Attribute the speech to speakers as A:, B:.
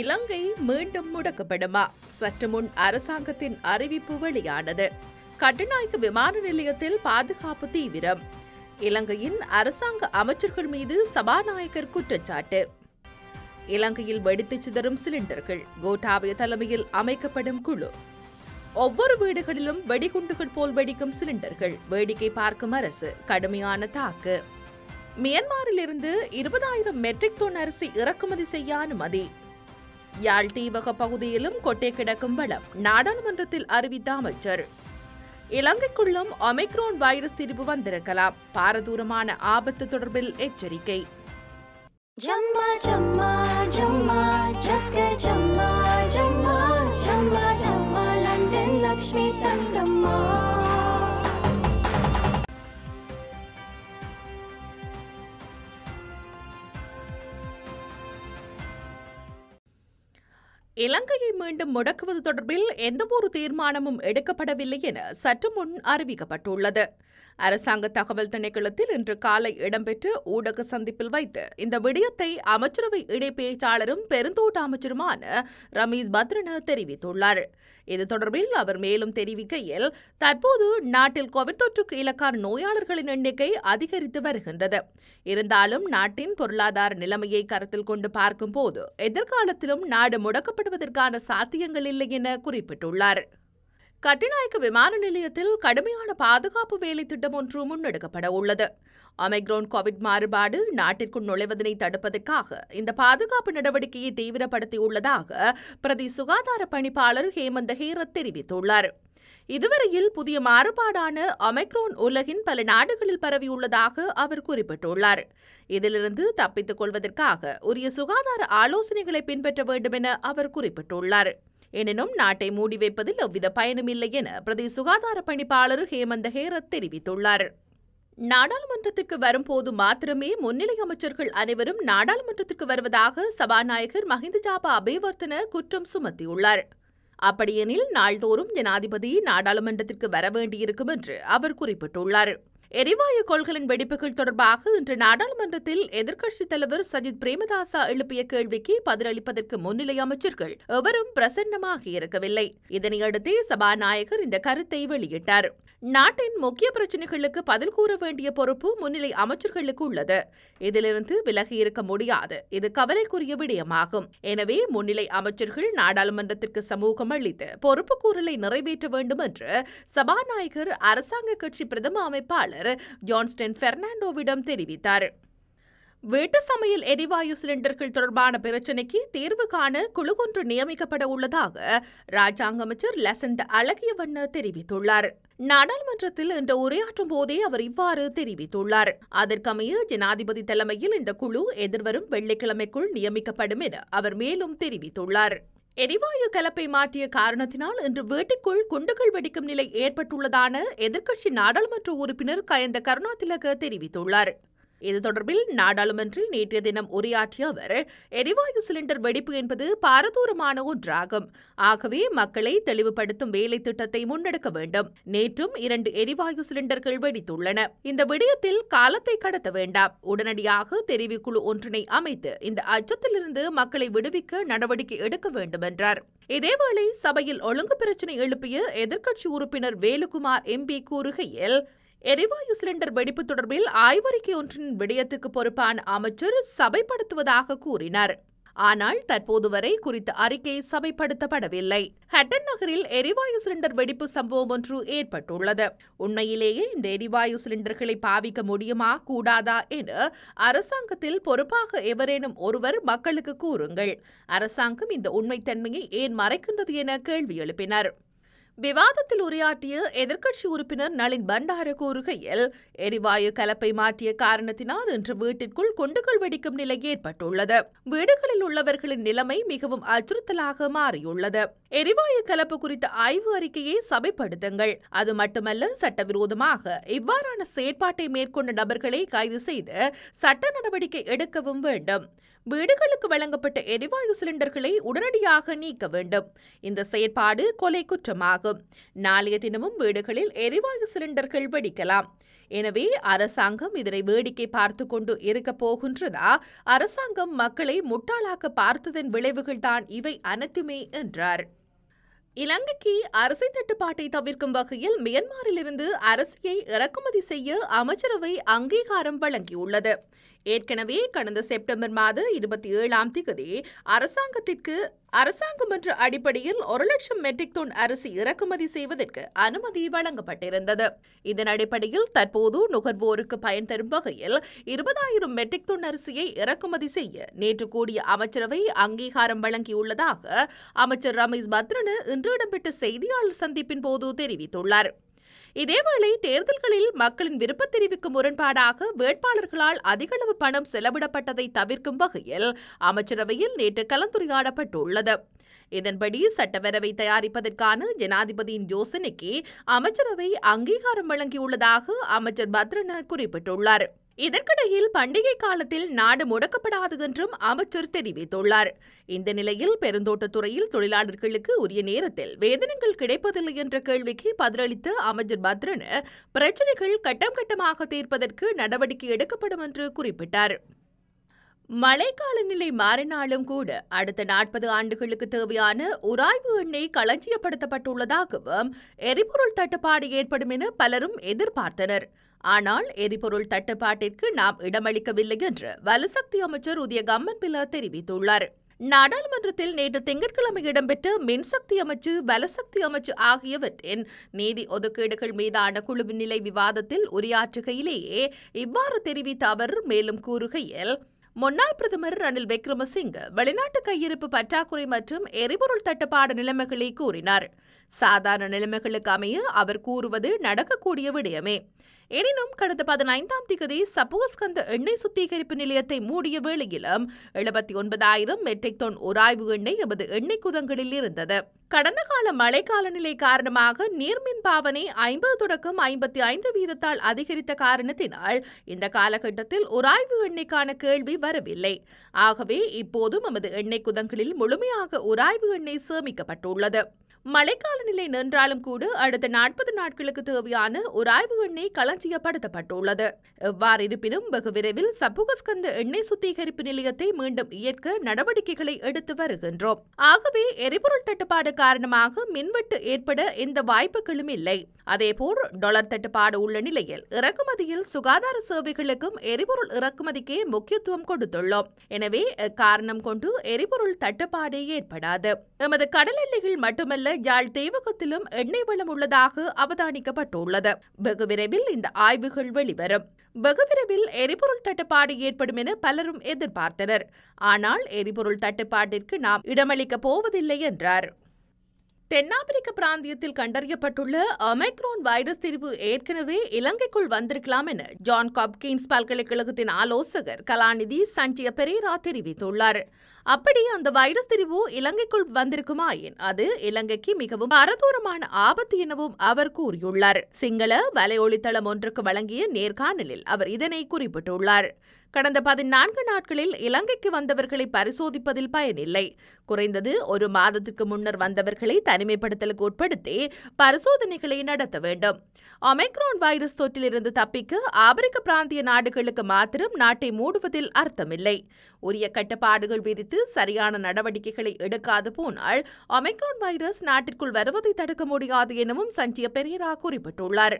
A: இலங்கை மீண்டும் முடக்கப்படுமா சற்று முன் அரசாங்கத்தின் அறிவிப்பு வெளியானது கட்டுநாயக்க விமான நிலையத்தில் பாதுகாப்பு தீவிரம் இலங்கையின் அரசாங்க அமைச்சர்கள் மீது சபாநாயகர் குற்றச்சாட்டு இலங்கையில் வெடித்து சிதறும் சிலிண்டர்கள் கோட்டாபய தலைமையில் அமைக்கப்படும் குழு ஒவ்வொரு வீடுகளிலும் வெடிகுண்டுகள் போல் வெடிக்கும் சிலிண்டர்கள் வேடிக்கை பார்க்கும் அரசு கடுமையான தாக்கு மியான்மாரிலிருந்து இருபதாயிரம் மெட்ரிக் டன் அரிசி இறக்குமதி செய்ய அனுமதி யாழ் தீவக பகுதியிலும் கொட்டே கிடக்கும் வளம் நாடாளுமன்றத்தில் அறிவித்த அமைச்சர் இலங்கைக்குள்ளும் ஒமிக்ரோன் வைரஸ் திரிவு வந்திருக்கலாம் பாரதூரமான ஆபத்து தொடர்பில் எச்சரிக்கை ஜம்மா ஜம்மா ஜம்மா ஜம்மா ஜம்மா ஜம்மா லண்டன் லக்ஷ்மி தங்க இலங்கையை மீண்டும் முடக்குவது தொடர்பில் எந்தவொரு தீர்மானமும் எடுக்கப்படவில்லை என சற்று முன் அறிவிக்கப்பட்டுள்ளது அரசாங்க தகவல் திணைக்களத்தில் இன்று காலை இடம்பெற்று ஊடக சந்திப்பில் வைத்து இந்த விடயத்தை அமைச்சரவை இணை பேச்சாளரும் பெருந்தோட்ட அமைச்சருமான ரமேஷ் பத்ரன தெரிவித்துள்ளார் இது தொடர்பில் அவர் மேலும் தெரிவிக்கையில் தற்போது நாட்டில் கோவிட் தொற்றுக்கு இலக்கான நோயாளர்களின் எண்ணிக்கை அதிகரித்து வருகின்றது இருந்தாலும் நாட்டின் பொருளாதார நிலைமையை கருத்தில் கொண்டு பார்க்கும்போது எதிர்காலத்திலும் நாடு முடக்கப்படுவதற்கான சாத்தியங்கள் இல்லை என குறிப்பிட்டுள்ளார் கட்டிநாயக்க விமான நிலையத்தில் கடுமையான பாதுகாப்பு வேலை திட்டம் ஒன்று முன்னெடுக்கப்பட உள்ளது அமைக்ரோன் கோவிட் மாறுபாடு நாட்டிற்குள் நுழைவதனை தடுப்பதற்காக இந்த பாதுகாப்பு நடவடிக்கையை தீவிரப்படுத்தியுள்ளதாக பிரதி சுகாதார பணிப்பாளர் ஹேமந்த ஹேரத் தெரிவித்துள்ளார் இதுவரையில் புதிய மாறுபாடான அமைக்ரோன் உலகின் பல நாடுகளில் பரவியுள்ளதாக அவர் குறிப்பிட்டுள்ளார் இதிலிருந்து தப்பித்துக் கொள்வதற்காக உரிய சுகாதார ஆலோசனைகளை பின்பற்ற வேண்டும் என அவர் குறிப்பிட்டுள்ளார் எனினும் நாட்டை மூடி வைப்பதில் எவ்வித பயனுமில்லை என பிரதி சுகாதார பணிப்பாளர் ஹேமந்த ஹேரத் தெரிவித்துள்ளார் நாடாளுமன்றத்திற்கு வரும்போது மாத்திரமே முன்னிலை அமைச்சர்கள் அனைவரும் நாடாளுமன்றத்திற்கு வருவதாக சபாநாயகர் மஹிந்த ஜாபா அபேவர்த்தன குற்றம் சுமத்தியுள்ளார் அப்படியெனில் நாள்தோறும் ஜனாதிபதி நாடாளுமன்றத்திற்கு வர வேண்டியிருக்கும் என்று அவர் குறிப்பிட்டுள்ளார் எரிவாயு கொள்கலின் வெடிப்புகள் தொடர்பாக இன்று நாடாளுமன்றத்தில் எதிர்க்கட்சித் தலைவர் சஜித் பிரேமதாசா எழுப்பிய கேள்விக்கு பதிலளிப்பதற்கு முன்னிலை அமைச்சர்கள் எவரும் பிரசன்னமாக இருக்கவில்லை இதனையடுத்து சபாநாயகர் இந்த கருத்தை வெளியிட்டார் நாட்டின் முக்கிய பிரச்சினைகளுக்கு பதில் கூற வேண்டிய பொறுப்பு முன்னிலை அமைச்சர்களுக்கு உள்ளது இதிலிருந்து விலகி இருக்க முடியாது இது கவலைக்குரிய விடயமாகும் எனவே முன்னிலை அமைச்சர்கள் நாடாளுமன்றத்திற்கு சமூகம் அளித்து பொறுப்பு கூறலை நிறைவேற்ற வேண்டும் என்று சபாநாயகர் அரசாங்க கட்சி பிரதம அமைப்பாளர் ஜான்ஸ்டன் பெர்னாண்டோவிடம் தெரிவித்தார் வீட்டு சமையல் எரிவாயு சிலிண்டர்கள் தொடர்பான பிரச்சினைக்கு தீர்வு காண ஒன்று நியமிக்கப்பட உள்ளதாக ராஜாங்க அமைச்சர் லசந்த் அழகியவண்ண தெரிவித்துள்ளார் நாடாளுமன்றத்தில் இன்று உரையாற்றும் போதே அவர் இவ்வாறு தெரிவித்துள்ளார் அதற்கமைய ஜனாதிபதி தலைமையில் இந்த குழு எதிர்வரும் வெள்ளிக்கிழமைக்குள் நியமிக்கப்படும் என அவர் மேலும் தெரிவித்துள்ளார் எரிவாயு கலப்பை மாற்றிய காரணத்தினால் இன்று வீட்டுக்குள் குண்டுகள் வெடிக்கும் நிலை ஏற்பட்டுள்ளதான எதிர்க்கட்சி நாடாளுமன்ற உறுப்பினர் கயந்த கருணாதிலக தெரிவித்துள்ளார் இது தொடர்பில் நாடாளுமன்றில் நேற்றைய தினம் உரையாற்றிய அவர் எரிவாயு சிலிண்டர் வெடிப்பு என்பது பாரதூரமான ஒன்றாகும் ஆகவே மக்களை தெளிவுபடுத்தும் வேலை திட்டத்தை முன்னெடுக்க வேண்டும் நேற்றும் இரண்டு எரிவாயு சிலிண்டர்கள் வெடித்துள்ளன இந்த விடயத்தில் காலத்தை கடத்த வேண்டாம் உடனடியாக தெரிவுக்குழு ஒன்றினை அமைத்து இந்த அச்சத்திலிருந்து மக்களை விடுவிக்க நடவடிக்கை எடுக்க வேண்டும் என்றார் இதேவேளை சபையில் ஒழுங்கு பிரச்சினை எழுப்பிய எதிர்க்கட்சி உறுப்பினர் வேலுகுமார் எம்பி கூறுகையில் எரிவாயு சிலிண்டர் வெடிப்பு தொடர்பில் ஆய்வறிக்கை ஒன்றின் விடயத்துக்கு பொறுப்பான அமைச்சர் சபைப்படுத்துவதாக கூறினார் ஆனால் தற்போது வரை குறித்த அறிக்கை சபைப்படுத்தப்படவில்லை ஹட்டன் நகரில் எரிவாயு சிலிண்டர் வெடிப்பு சம்பவம் ஒன்று ஏற்பட்டுள்ளது உண்மையிலேயே இந்த எரிவாயு சிலிண்டர்களை பாவிக்க முடியுமா கூடாதா என அரசாங்கத்தில் பொறுப்பாக எவரேனும் ஒருவர் மக்களுக்கு கூறுங்கள் அரசாங்கம் இந்த உண்மைத்தன்மையை ஏன் மறைக்கின்றது என கேள்வி எழுப்பினர் விவாதத்தில் உரையாற்றிய எதிர்க்கட்சி உறுப்பினர் நளின் பண்டார கூறுகையில் எரிவாயு கலப்பை மாற்றிய காரணத்தினால் இன்று வீட்டிற்குள் குண்டுகள் வெடிக்கும் நிலை ஏற்பட்டுள்ளது வீடுகளில் உள்ளவர்களின் நிலைமை மிகவும் அச்சுறுத்தலாக மாறியுள்ளது எரிவாயு கலப்பு குறித்த ஆய்வு அறிக்கையை சபைப்படுத்துங்கள் அது மட்டுமல்ல சட்டவிரோதமாக இவ்வாறான செயற்பாட்டை மேற்கொண்ட நபர்களை கைது செய்து சட்ட நடவடிக்கை எடுக்கவும் வேண்டும் வீடுகளுக்கு வழங்கப்பட்ட எரிவாயு சிலிண்டர்களை உடனடியாக நீக்க வேண்டும் இந்த செயற்பாடு கொலை குற்றமாகும் நாளைய தினமும் வீடுகளில் எரிவாயு சிலிண்டர்கள் வெடிக்கலாம் எனவே அரசாங்கம் இதனை வேடிக்கை பார்த்து கொண்டு இருக்க போகின்றதா அரசாங்கம் மக்களை முட்டாளாக பார்த்ததன் விளைவுகள் தான் இவை அனைத்துமே என்றார் இலங்கைக்கு அரசை தட்டுப்பாட்டை தவிர்க்கும் வகையில் மியன்மாரிலிருந்து அரசியை இறக்குமதி செய்ய அமைச்சரவை அங்கீகாரம் வழங்கியுள்ளது ஏற்கனவே கடந்த செப்டம்பர் மாத இருபத்தி ஏழாம் திகதி அரசாங்கத்திற்கு அரசாங்கம் என்ற அடிப்படையில் ஒரு லட்சம் மெட்ரிக் டன் அரிசி இறக்குமதி செய்வதற்கு அனுமதி வழங்கப்பட்டிருந்தது இதன் அடிப்படையில் தற்போது நுகர்வோருக்கு பயன் தரும் வகையில் இருபதாயிரம் மெட்ரிக் டன் அரிசியை இறக்குமதி செய்ய நேற்று கூடிய அமைச்சரவை அங்கீகாரம் வழங்கியுள்ளதாக அமைச்சர் ரமேஷ் பத்ரனு இன்று இடம்பெற்ற செய்தியாளர் சந்திப்பின் போது தெரிவித்துள்ளார் இதேவேளை தேர்தல்களில் மக்களின் விருப்ப தெரிவிக்கும் முரண்பாடாக வேட்பாளர்களால் அதிகளவு பணம் செலவிடப்பட்டதை தவிர்க்கும் வகையில் அமைச்சரவையில் நேற்று கலந்துரையாடப்பட்டுள்ளது இதன்படி சட்டப்பேரவை தயாரிப்பதற்கான ஜனாதிபதியின் யோசனைக்கு அமைச்சரவை அங்கீகாரம் வழங்கியுள்ளதாக அமைச்சர் பத்ரன குறிப்பிட்டுள்ளார் இதற்கிடையில் பண்டிகை காலத்தில் நாடு முடக்கப்படாது என்றும் அமைச்சர் தெரிவித்துள்ளார் இந்த நிலையில் பெருந்தோட்டத்துறையில் தொழிலாளர்களுக்கு உரிய நேரத்தில் வேதனங்கள் கிடைப்பதில்லை என்ற கேள்விக்கு பதிலளித்த அமைச்சர் பத்ரன் பிரச்சினைகள் கட்டம் கட்டமாக தீர்ப்பதற்கு நடவடிக்கை எடுக்கப்படும் என்று குறிப்பிட்டார் மழைக்கால நிலை மாறினாலும் கூட அடுத்த நாற்பது ஆண்டுகளுக்கு தேவையான உராய்வு எண்ணெய் களஞ்சியப்படுத்தப்பட்டுள்ளதாகவும் எரிபொருள் தட்டுப்பாடு ஏற்படும் என பலரும் எதிர்பார்த்தனர் ஆனால் எரிபொருள் தட்டுப்பாட்டிற்கு நாம் இடமளிக்கவில்லை என்று வலுசக்தி அமைச்சர் உதய கம்மன்பில தெரிவித்துள்ளார் நாடாளுமன்றத்தில் நேற்று திங்கட்கிழமை இடம்பெற்ற மின்சக்தி அமைச்சு வலசக்தி அமைச்சு ஆகியவற்றின் நீதி ஒதுக்கீடுகள் மீதான குழுவின் நிலை விவாதத்தில் உரையாற்றுகையிலேயே இவ்வாறு தெரிவித்த அவர் மேலும் கூறுகையில் முன்னாள் பிரதமர் ரணில் விக்ரமசிங்க வெளிநாட்டு கையிருப்பு பற்றாக்குறை மற்றும் எரிபொருள் தட்டுப்பாடு நிலைமைகளை கூறினார் சாதாரண நிலைமைகளுக்கு அமைய அவர் கூறுவது நடக்கக்கூடிய விடயமே எனினும் கடந்த பதினைந்தாம் திகதி சப்போஸ்கந்த எண்ணெய் சுத்திகரிப்பு நிலையத்தை மூடிய வேளையிலும் எழுபத்தி ஒன்பதாயிரம் மெட்ரிக் டன் உராய்வு எண்ணெய் எமது எண்ணெய் குதங்களில் இருந்தது கடந்த கால மழை காலநிலை காரணமாக நீர்மின் பாவனை ஐம்பது தொடக்கம் ஐம்பத்தி ஐந்து வீதத்தால் அதிகரித்த காரணத்தினால் இந்த காலகட்டத்தில் உராய்வு எண்ணெய்க்கான கேள்வி வரவில்லை ஆகவே இப்போதும் எமது எண்ணெய் குதங்களில் முழுமையாக உராய்வு எண்ணெய் சேமிக்கப்பட்டுள்ளது மழைக்கால நிலை நின்றாலும் கூட அடுத்த நாற்பது நாட்களுக்கு தேவையான ஒரு ஆய்வு எண்ணெய் களஞ்சியப்படுத்தப்பட்டுள்ளது எவ்வாறு இருப்பினும் வெகு விரைவில் சப்புகஸ்கந்த எண்ணெய் சுத்திகரிப்பு நிலையத்தை மீண்டும் இயக்க நடவடிக்கைகளை எடுத்து வருகின்றோம் ஆகவே எரிபொருள் தட்டுப்பாடு காரணமாக மின்வெட்டு ஏற்பட எந்த வாய்ப்புகளும் இல்லை அதேபோல் டாலர் தட்டுப்பாடு உள்ள நிலையில் இறக்குமதியில் சுகாதார சேவைகளுக்கும் எரிபொருள் இறக்குமதிக்கே முக்கியத்துவம் கொடுத்துள்ளோம் எனவே காரணம் கொண்டு எரிபொருள் தட்டுப்பாடு ஏற்படாது நமது கடல் எல்லைகள் மட்டுமல்ல யாழ் தேவகத்திலும் எண்ணெய் வளம் உள்ளதாக அவதானிக்கப்பட்டுள்ளது வெகு விரைவில் இந்த ஆய்வுகள் வெளிவரும் வெகு விரைவில் எரிபொருள் தட்டுப்பாடு ஏற்படும் என பலரும் எதிர்பார்த்தனர் ஆனால் எரிபொருள் தட்டுப்பாட்டிற்கு நாம் இடமளிக்கப் போவதில்லை என்றார் தென்னாப்பிரிக்க பிராந்தியத்தில் கண்டறியப்பட்டுள்ள அமைக்ரோன் வைரஸ் திரிவு ஏற்கனவே இலங்கைக்குள் வந்திருக்கலாம் என ஜான் காப்கின்ஸ் பல்கலைக்கழகத்தின் ஆலோசகர் கலாநிதி சஞ்சய பெரேரா தெரிவித்துள்ளார் அப்படி அந்த வைரஸ் திரிவு இலங்கைக்குள் வந்திருக்குமாயின் அது இலங்கைக்கு மிகவும் பரதூரமான ஆபத்து எனவும் அவர் கூறியுள்ளார் சிங்கள வலையொலித்தளம் ஒன்றுக்கு வழங்கிய நேர்காணலில் அவர் இதனை குறிப்பிட்டுள்ளார் கடந்த பதினான்கு நாட்களில் இலங்கைக்கு வந்தவர்களை பரிசோதிப்பதில் பயனில்லை குறைந்தது ஒரு மாதத்துக்கு முன்னர் வந்தவர்களை தனிமைப்படுத்தலுக்கு உட்படுத்தி பரிசோதனைகளை நடத்த வேண்டும் ஒமைக்ரோன் வைரஸ் தொற்றிலிருந்து தப்பிக்க ஆப்பிரிக்க பிராந்திய நாடுகளுக்கு மாத்திரம் நாட்டை மூடுவதில் அர்த்தமில்லை உரிய கட்டுப்பாடுகள் விதித்து சரியான நடவடிக்கைகளை எடுக்காது போனால் ஒமைக்ரோன் வைரஸ் நாட்டிற்குள் வருவதை தடுக்க முடியாது எனவும் சஞ்சய பெரியரா குறிப்பிட்டுள்ளார்